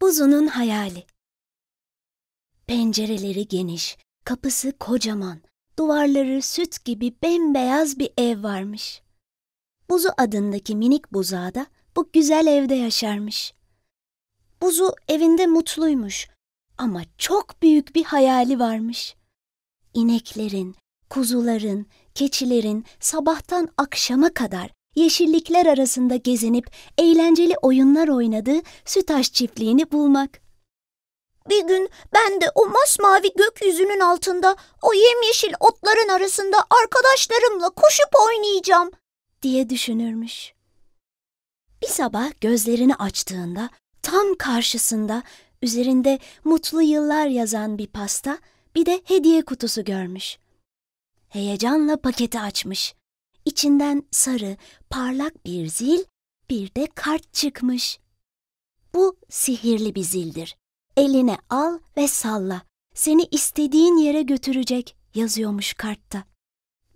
Buzu'nun hayali. Pencereleri geniş, kapısı kocaman, duvarları süt gibi bembeyaz bir ev varmış. Buzu adındaki minik buzağı da bu güzel evde yaşarmış. Buzu evinde mutluymuş ama çok büyük bir hayali varmış. İneklerin, kuzuların, keçilerin sabahtan akşama kadar yeşillikler arasında gezinip eğlenceli oyunlar oynadığı Sütaş çiftliğini bulmak. Bir gün ben de o masmavi gökyüzünün altında o yemyeşil otların arasında arkadaşlarımla koşup oynayacağım diye düşünürmüş. Bir sabah gözlerini açtığında tam karşısında üzerinde mutlu yıllar yazan bir pasta bir de hediye kutusu görmüş. Heyecanla paketi açmış. İçinden sarı, parlak bir zil, bir de kart çıkmış. Bu sihirli bir zildir. Eline al ve salla. Seni istediğin yere götürecek yazıyormuş kartta.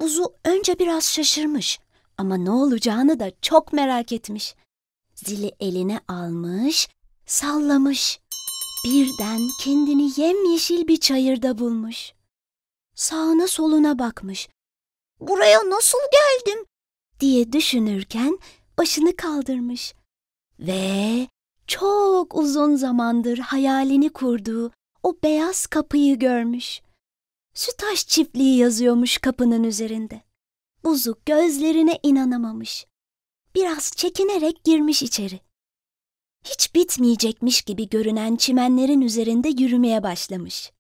Buzu önce biraz şaşırmış ama ne olacağını da çok merak etmiş. Zili eline almış, sallamış. Birden kendini yemyeşil bir çayırda bulmuş. Sağına soluna bakmış buraya nasıl geldim diye düşünürken başını kaldırmış ve çok uzun zamandır hayalini kurduğu o beyaz kapıyı görmüş. Sütaş çiftliği yazıyormuş kapının üzerinde. Buzuk gözlerine inanamamış. Biraz çekinerek girmiş içeri. Hiç bitmeyecekmiş gibi görünen çimenlerin üzerinde yürümeye başlamış.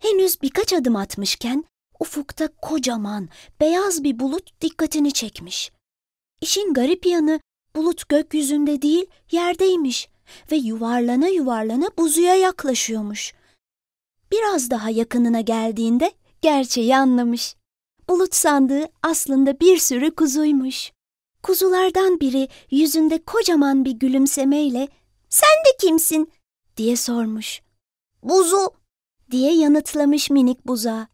Henüz birkaç adım atmışken Ufukta kocaman, beyaz bir bulut dikkatini çekmiş. İşin garip yanı bulut gökyüzünde değil yerdeymiş ve yuvarlana yuvarlana buzuya yaklaşıyormuş. Biraz daha yakınına geldiğinde gerçeği anlamış. Bulut sandığı aslında bir sürü kuzuymuş. Kuzulardan biri yüzünde kocaman bir gülümsemeyle ''Sen de kimsin?'' diye sormuş. ''Buzu'' diye yanıtlamış minik buza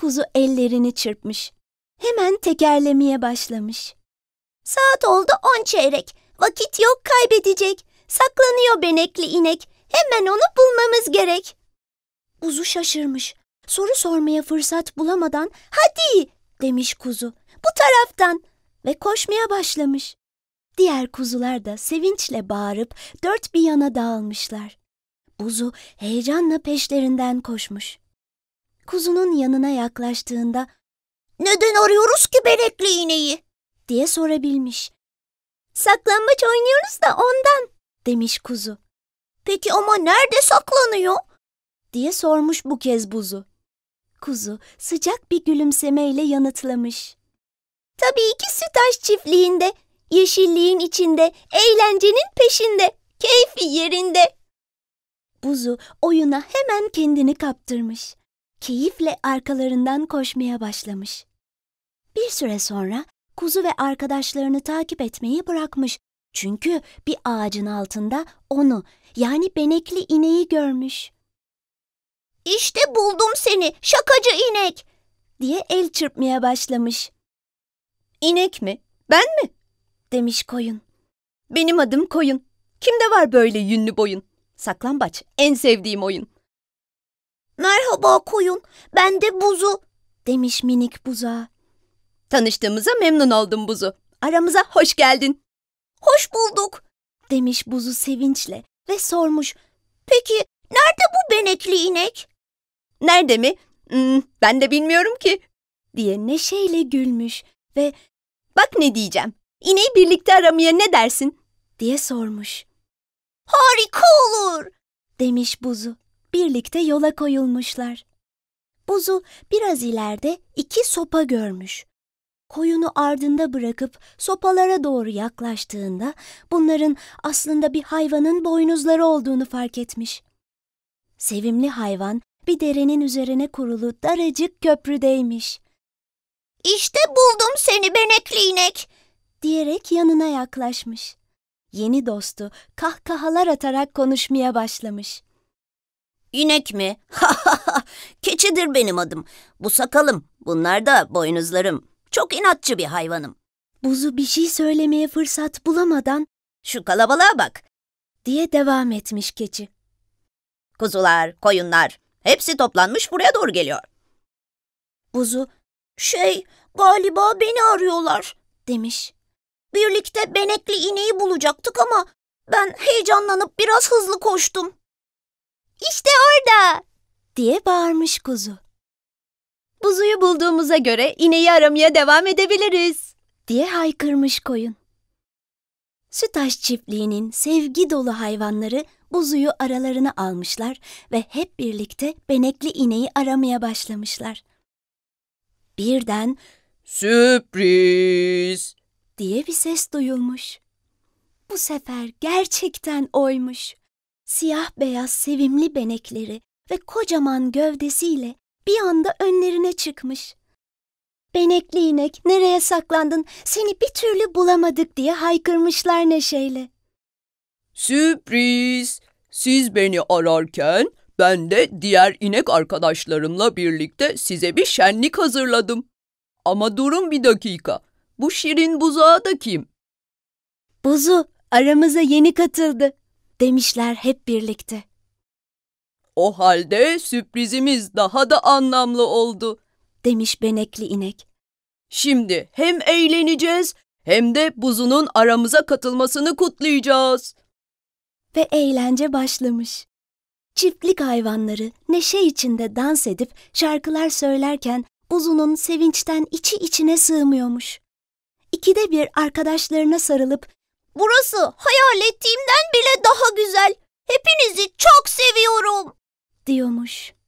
kuzu ellerini çırpmış. Hemen tekerlemeye başlamış. Saat oldu on çeyrek. Vakit yok kaybedecek. Saklanıyor benekli inek. Hemen onu bulmamız gerek. Kuzu şaşırmış. Soru sormaya fırsat bulamadan hadi demiş kuzu. Bu taraftan ve koşmaya başlamış. Diğer kuzular da sevinçle bağırıp dört bir yana dağılmışlar. Buzu heyecanla peşlerinden koşmuş kuzunun yanına yaklaştığında ''Neden arıyoruz ki benekli iğneyi?'' diye sorabilmiş. ''Saklambaç oynuyoruz da ondan.'' demiş kuzu. ''Peki ama nerede saklanıyor?'' diye sormuş bu kez buzu. Kuzu sıcak bir gülümsemeyle yanıtlamış. Tabii ki Sütaş çiftliğinde, yeşilliğin içinde, eğlencenin peşinde, keyfi yerinde. Buzu oyuna hemen kendini kaptırmış keyifle arkalarından koşmaya başlamış. Bir süre sonra kuzu ve arkadaşlarını takip etmeyi bırakmış. Çünkü bir ağacın altında onu yani benekli ineği görmüş. İşte buldum seni şakacı inek diye el çırpmaya başlamış. İnek mi? Ben mi? demiş koyun. Benim adım koyun. Kimde var böyle yünlü boyun? Saklambaç en sevdiğim oyun.'' Merhaba koyun, ben de buzu demiş minik buza. Tanıştığımıza memnun oldum buzu. Aramıza hoş geldin. Hoş bulduk demiş buzu sevinçle ve sormuş. Peki nerede bu benekli inek? Nerede mi? Hmm, ben de bilmiyorum ki diye neşeyle gülmüş ve bak ne diyeceğim. İneği birlikte aramaya ne dersin diye sormuş. Harika olur demiş buzu birlikte yola koyulmuşlar. Buzu biraz ileride iki sopa görmüş. Koyunu ardında bırakıp sopalara doğru yaklaştığında bunların aslında bir hayvanın boynuzları olduğunu fark etmiş. Sevimli hayvan bir derenin üzerine kurulu daracık köprüdeymiş. İşte buldum seni benekli inek diyerek yanına yaklaşmış. Yeni dostu kahkahalar atarak konuşmaya başlamış. İnek mi? Keçidir benim adım. Bu sakalım, bunlar da boynuzlarım. Çok inatçı bir hayvanım. Buzu bir şey söylemeye fırsat bulamadan şu kalabalığa bak diye devam etmiş keçi. Kuzular, koyunlar hepsi toplanmış buraya doğru geliyor. Buzu şey galiba beni arıyorlar demiş. Birlikte benekli ineği bulacaktık ama ben heyecanlanıp biraz hızlı koştum. İşte orada! diye bağırmış kuzu. Buzuyu bulduğumuza göre ineği aramaya devam edebiliriz diye haykırmış koyun. Sütaş çiftliğinin sevgi dolu hayvanları buzuyu aralarına almışlar ve hep birlikte benekli ineği aramaya başlamışlar. Birden sürpriz diye bir ses duyulmuş. Bu sefer gerçekten oymuş. Siyah beyaz sevimli benekleri ve kocaman gövdesiyle bir anda önlerine çıkmış. Benekli inek nereye saklandın seni bir türlü bulamadık diye haykırmışlar neşeyle. Sürpriz! Siz beni ararken ben de diğer inek arkadaşlarımla birlikte size bir şenlik hazırladım. Ama durun bir dakika. Bu şirin buzağı da kim? Buzu aramıza yeni katıldı demişler hep birlikte. O halde sürprizimiz daha da anlamlı oldu demiş benekli inek. Şimdi hem eğleneceğiz hem de buzunun aramıza katılmasını kutlayacağız. Ve eğlence başlamış. Çiftlik hayvanları neşe içinde dans edip şarkılar söylerken buzunun sevinçten içi içine sığmıyormuş. İkide bir arkadaşlarına sarılıp Burası hayal ettiğimden bile daha güzel. Hepinizi çok seviyorum." diyormuş.